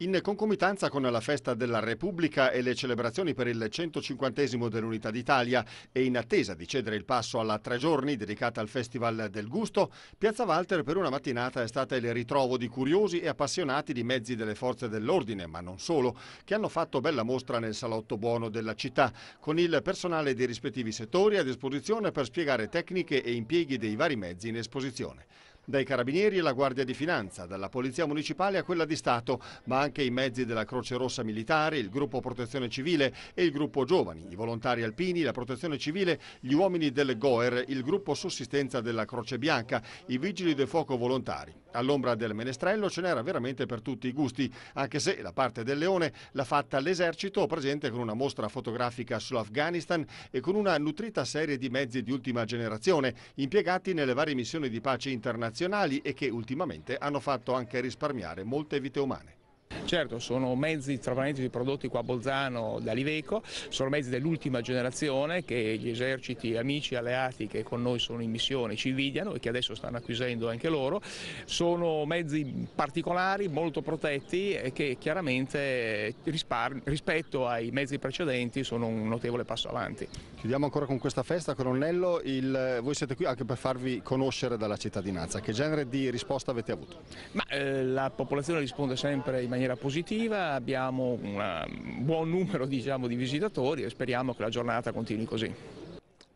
In concomitanza con la festa della Repubblica e le celebrazioni per il 150 dell'Unità d'Italia e in attesa di cedere il passo alla tre giorni dedicata al Festival del Gusto, Piazza Walter per una mattinata è stata il ritrovo di curiosi e appassionati di mezzi delle forze dell'ordine, ma non solo, che hanno fatto bella mostra nel salotto buono della città, con il personale dei rispettivi settori a disposizione per spiegare tecniche e impieghi dei vari mezzi in esposizione dai carabinieri alla Guardia di Finanza, dalla Polizia Municipale a quella di Stato, ma anche i mezzi della Croce Rossa Militare, il Gruppo Protezione Civile e il Gruppo Giovani, i volontari alpini, la Protezione Civile, gli uomini del GOER, il Gruppo Sussistenza della Croce Bianca, i Vigili del Fuoco volontari. All'ombra del menestrello ce n'era veramente per tutti i gusti, anche se la parte del leone l'ha fatta l'esercito presente con una mostra fotografica sull'Afghanistan e con una nutrita serie di mezzi di ultima generazione impiegati nelle varie missioni di pace internazionali internazionali e che ultimamente hanno fatto anche risparmiare molte vite umane. Certo, sono mezzi travagliati prodotti qua a Bolzano da Liveco, sono mezzi dell'ultima generazione che gli eserciti amici alleati che con noi sono in missione ci invidiano e che adesso stanno acquisendo anche loro. Sono mezzi particolari, molto protetti e che chiaramente rispetto ai mezzi precedenti sono un notevole passo avanti. Chiudiamo ancora con questa festa, colonnello, il... voi siete qui anche per farvi conoscere dalla cittadinanza, che genere di risposta avete avuto? Ma, eh, la popolazione risponde sempre in maniera maniera positiva, abbiamo un buon numero diciamo, di visitatori e speriamo che la giornata continui così.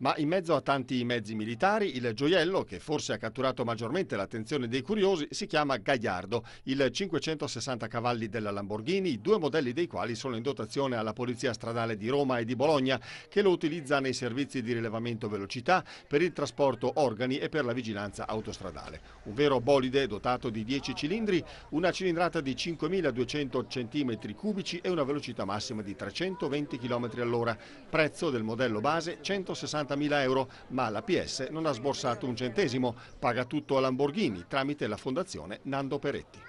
Ma in mezzo a tanti mezzi militari, il gioiello, che forse ha catturato maggiormente l'attenzione dei curiosi, si chiama Gagliardo, il 560 cavalli della Lamborghini, due modelli dei quali sono in dotazione alla Polizia Stradale di Roma e di Bologna, che lo utilizza nei servizi di rilevamento velocità, per il trasporto organi e per la vigilanza autostradale. Un vero bolide dotato di 10 cilindri, una cilindrata di 5.200 cm3 e una velocità massima di 320 km all'ora. Prezzo del modello base 160 150.000 euro, ma la PS non ha sborsato un centesimo. Paga tutto a Lamborghini tramite la fondazione Nando Peretti.